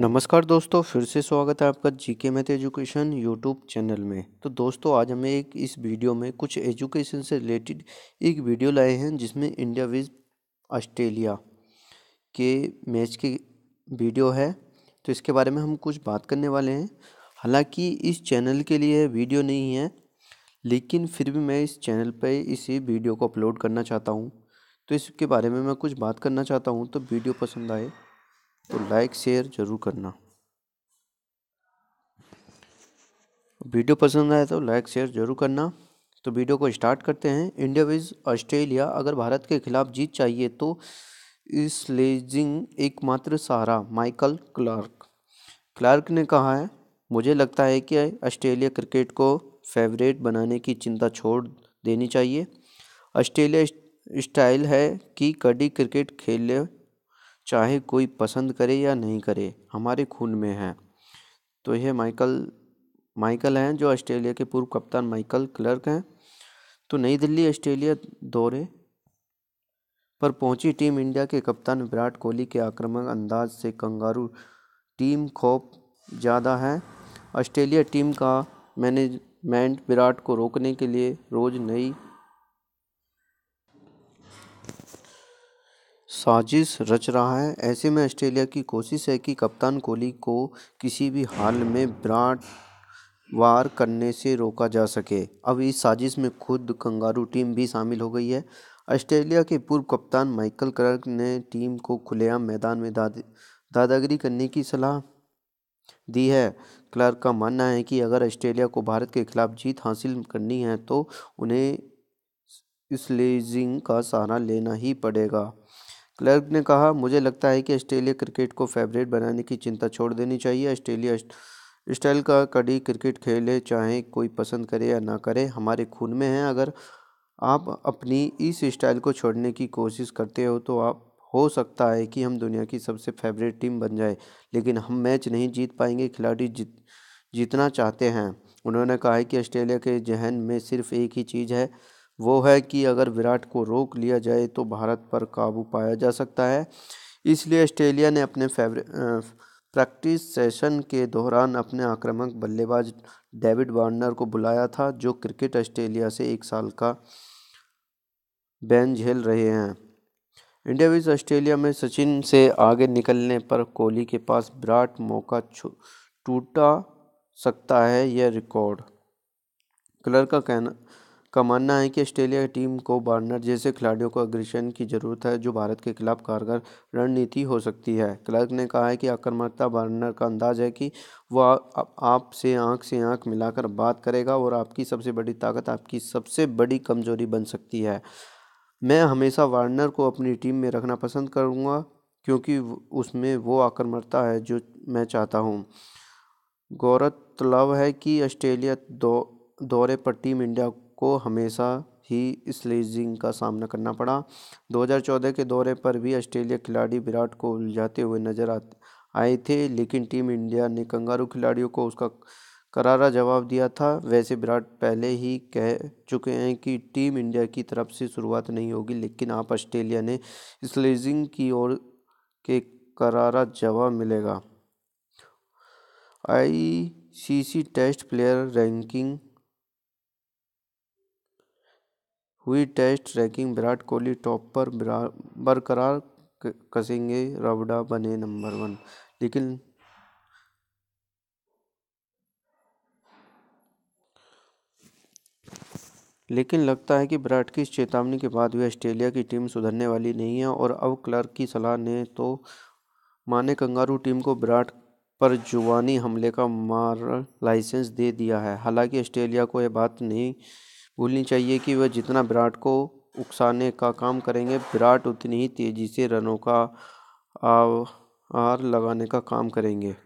नमस्कार दोस्तों फिर से स्वागत है आपका GK math education YouTube channel में तो दोस्तों आज हमें एक इस वीडियो में कुछ एजुकेशन से रिलेटेड एक वीडियो लाए हैं जिसमें इंडिया विज ऑस्ट्रेलिया के मैच की वीडियो है तो इसके बारे में हम कुछ बात करने वाले हैं हालांकि इस चैनल के लिए वीडियो नहीं है लेकिन फिर भी मैं इस चैनल पर इसी वीडियो को अपलोड करना चाहता हूँ तो इसके बारे में मैं कुछ बात करना चाहता हूँ तो वीडियो पसंद आए तो लाइक शेयर ज़रूर करना वीडियो पसंद आया तो लाइक शेयर ज़रूर करना तो वीडियो को स्टार्ट करते हैं इंडिया विज ऑस्ट्रेलिया अगर भारत के खिलाफ जीत चाहिए तो स्लेजिंग एकमात्र सहारा माइकल क्लार्क क्लार्क ने कहा है मुझे लगता है कि ऑस्ट्रेलिया क्रिकेट को फेवरेट बनाने की चिंता छोड़ देनी चाहिए ऑस्ट्रेलिया स्टाइल है कि कड़ी क्रिकेट खेले चाहे कोई पसंद करे या नहीं करे हमारे खून में है तो यह माइकल माइकल हैं जो ऑस्ट्रेलिया के पूर्व कप्तान माइकल क्लर्क हैं तो नई दिल्ली ऑस्ट्रेलिया दौरे पर पहुंची टीम इंडिया के कप्तान विराट कोहली के आक्रमक अंदाज से कंगारू टीम खौफ ज़्यादा है ऑस्ट्रेलिया टीम का मैनेजमेंट विराट को रोकने के लिए रोज़ नई साजिश रच रहा है ऐसे में ऑस्ट्रेलिया की कोशिश है कि कप्तान कोहली को किसी भी हाल में विराट वार करने से रोका जा सके अब इस साजिश में खुद कंगारू टीम भी शामिल हो गई है ऑस्ट्रेलिया के पूर्व कप्तान माइकल क्लर्क ने टीम को खुलेआम मैदान में दाद दादागिरी करने की सलाह दी है क्लर्क का मानना है कि अगर ऑस्ट्रेलिया को भारत के खिलाफ जीत हासिल करनी है तो उन्हें स्लेजिंग का सहारा लेना ही पड़ेगा क्लर्क ने कहा मुझे लगता है कि ऑस्ट्रेलिया क्रिकेट को फेवरेट बनाने की चिंता छोड़ देनी चाहिए ऑस्ट्रेलिया स्टाइल का कड़ी क्रिकेट खेले चाहे कोई पसंद करे या ना करे हमारे खून में है अगर आप अपनी इस स्टाइल को छोड़ने की कोशिश करते हो तो आप हो सकता है कि हम दुनिया की सबसे फेवरेट टीम बन जाए लेकिन हम मैच नहीं जीत पाएंगे खिलाड़ी जीत जीतना चाहते हैं उन्होंने कहा है कि ऑस्ट्रेलिया के जहन में सिर्फ एक ही चीज़ है वो है कि अगर विराट को रोक लिया जाए तो भारत पर काबू पाया जा सकता है इसलिए ऑस्ट्रेलिया ने अपने प्रैक्टिस सेशन के दौरान अपने आक्रामक बल्लेबाज डेविड वार्नर को बुलाया था जो क्रिकेट ऑस्ट्रेलिया से एक साल का बैन झेल रहे हैं इंडिया विज ऑस्ट्रेलिया में सचिन से आगे निकलने पर कोहली के पास विराट मौका टूटा सकता है यह रिकॉर्ड क्लर का कहना का मानना है कि ऑस्ट्रेलिया टीम को बार्नर जैसे खिलाड़ियों को अग्रेशन की जरूरत है जो भारत के खिलाफ कारगर रणनीति हो सकती है क्लर्क ने कहा है कि आक्रमकता बार्नर का अंदाज है कि वह आपसे आंख से आंख मिलाकर बात करेगा और आपकी सबसे बड़ी ताकत आपकी सबसे बड़ी कमजोरी बन सकती है मैं हमेशा वार्नर को अपनी टीम में रखना पसंद करूँगा क्योंकि उसमें वो आक्रमकता है जो मैं चाहता हूँ गौरतलब है कि ऑस्ट्रेलिया दो दौरे पर टीम इंडिया को हमेशा ही स्लेजिंग का सामना करना पड़ा 2014 के दौरे पर भी ऑस्ट्रेलिया खिलाड़ी विराट को उलझाते हुए नजर आए थे लेकिन टीम इंडिया ने कंगारू खिलाड़ियों को उसका करारा जवाब दिया था वैसे विराट पहले ही कह चुके हैं कि टीम इंडिया की तरफ से शुरुआत नहीं होगी लेकिन आप ऑस्ट्रेलिया ने स्लेजिंग की ओर के करारा जवाब मिलेगा I C C test player ranking हुई test ranking Virat Kohli top पर बरकरार कसेंगे रबडा बने नंबर वन लेकिन लेकिन लगता है कि विराट की इस चेतावनी के बाद भी ऑस्ट्रेलिया की टीम सुधरने वाली नहीं है और अब क्लर्क की सलाह ने तो माने कंगारू टीम को विराट पर जुवानी हमले का मार लाइसेंस दे दिया है हालांकि ऑस्ट्रेलिया को यह बात नहीं भूलनी चाहिए कि वह जितना विराट को उकसाने का काम करेंगे विराट उतनी ही तेज़ी से रनों का आर लगाने का काम करेंगे